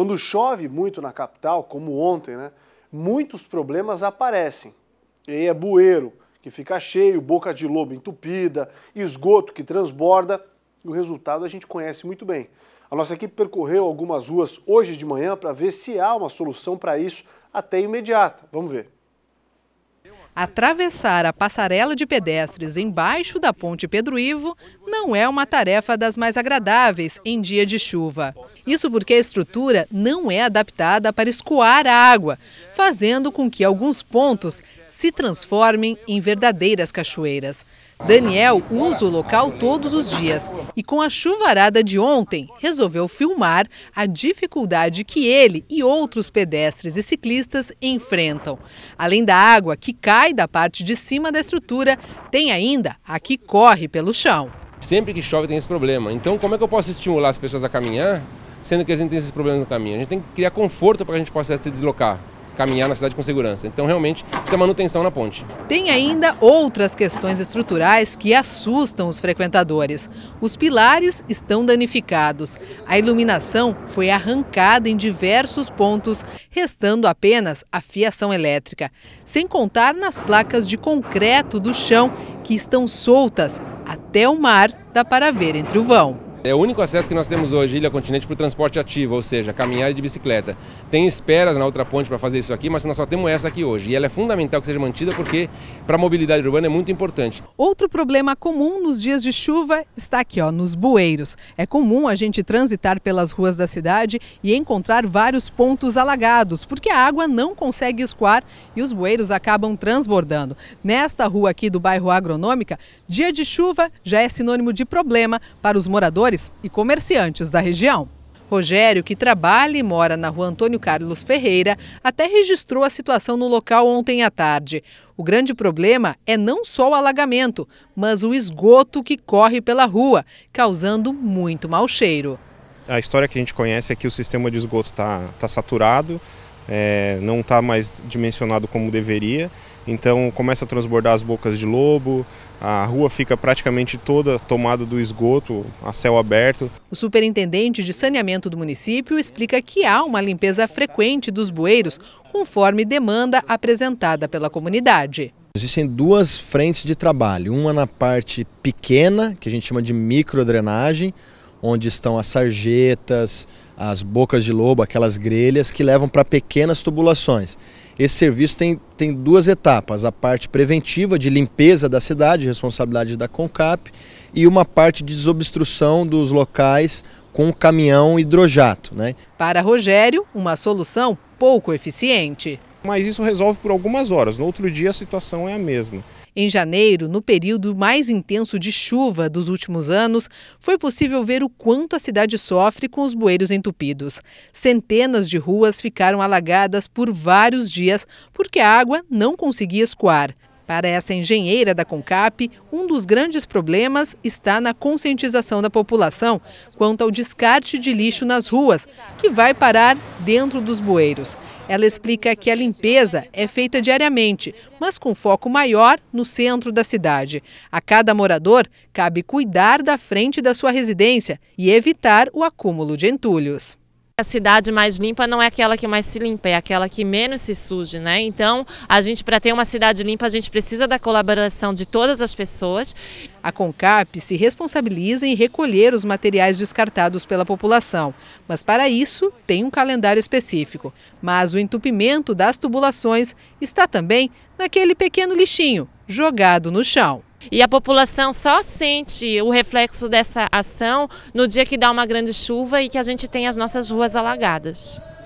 Quando chove muito na capital, como ontem, né, muitos problemas aparecem. E aí é bueiro, que fica cheio, boca de lobo entupida, esgoto que transborda, e o resultado a gente conhece muito bem. A nossa equipe percorreu algumas ruas hoje de manhã para ver se há uma solução para isso até imediata. Vamos ver. Atravessar a passarela de pedestres embaixo da ponte Pedro Ivo não é uma tarefa das mais agradáveis em dia de chuva. Isso porque a estrutura não é adaptada para escoar a água, fazendo com que alguns pontos se transformem em verdadeiras cachoeiras. Daniel usa o local todos os dias e com a chuvarada de ontem resolveu filmar a dificuldade que ele e outros pedestres e ciclistas enfrentam. Além da água que cai da parte de cima da estrutura, tem ainda a que corre pelo chão. Sempre que chove tem esse problema. Então como é que eu posso estimular as pessoas a caminhar, sendo que a gente tem esses problemas no caminho? A gente tem que criar conforto para que a gente possa se deslocar caminhar na cidade com segurança. Então, realmente, precisa manutenção na ponte. Tem ainda outras questões estruturais que assustam os frequentadores. Os pilares estão danificados. A iluminação foi arrancada em diversos pontos, restando apenas a fiação elétrica. Sem contar nas placas de concreto do chão, que estão soltas até o mar, dá para ver entre o vão. É o único acesso que nós temos hoje, Ilha Continente, para o transporte ativo, ou seja, caminhar e de bicicleta. Tem esperas na outra ponte para fazer isso aqui, mas nós só temos essa aqui hoje. E ela é fundamental que seja mantida porque para a mobilidade urbana é muito importante. Outro problema comum nos dias de chuva está aqui, ó, nos bueiros. É comum a gente transitar pelas ruas da cidade e encontrar vários pontos alagados, porque a água não consegue escoar e os bueiros acabam transbordando. Nesta rua aqui do bairro Agronômica, dia de chuva já é sinônimo de problema para os moradores e comerciantes da região. Rogério, que trabalha e mora na rua Antônio Carlos Ferreira, até registrou a situação no local ontem à tarde. O grande problema é não só o alagamento, mas o esgoto que corre pela rua, causando muito mau cheiro. A história que a gente conhece é que o sistema de esgoto está tá saturado, é, não está mais dimensionado como deveria. Então começa a transbordar as bocas de lobo, a rua fica praticamente toda tomada do esgoto, a céu aberto. O superintendente de saneamento do município explica que há uma limpeza frequente dos bueiros, conforme demanda apresentada pela comunidade. Existem duas frentes de trabalho, uma na parte pequena, que a gente chama de microdrenagem, onde estão as sarjetas, as bocas de lobo, aquelas grelhas que levam para pequenas tubulações. Esse serviço tem, tem duas etapas: a parte preventiva de limpeza da cidade, responsabilidade da CONCAP, e uma parte de desobstrução dos locais com caminhão hidrojato. Né? Para Rogério, uma solução pouco eficiente. Mas isso resolve por algumas horas, no outro dia a situação é a mesma. Em janeiro, no período mais intenso de chuva dos últimos anos, foi possível ver o quanto a cidade sofre com os bueiros entupidos. Centenas de ruas ficaram alagadas por vários dias porque a água não conseguia escoar. Para essa engenheira da Concap, um dos grandes problemas está na conscientização da população quanto ao descarte de lixo nas ruas, que vai parar dentro dos bueiros. Ela explica que a limpeza é feita diariamente, mas com foco maior no centro da cidade. A cada morador, cabe cuidar da frente da sua residência e evitar o acúmulo de entulhos. A cidade mais limpa não é aquela que mais se limpa, é aquela que menos se suja, né? Então, a gente para ter uma cidade limpa, a gente precisa da colaboração de todas as pessoas a CONCAP se responsabiliza em recolher os materiais descartados pela população, mas para isso tem um calendário específico. Mas o entupimento das tubulações está também naquele pequeno lixinho jogado no chão. E a população só sente o reflexo dessa ação no dia que dá uma grande chuva e que a gente tem as nossas ruas alagadas.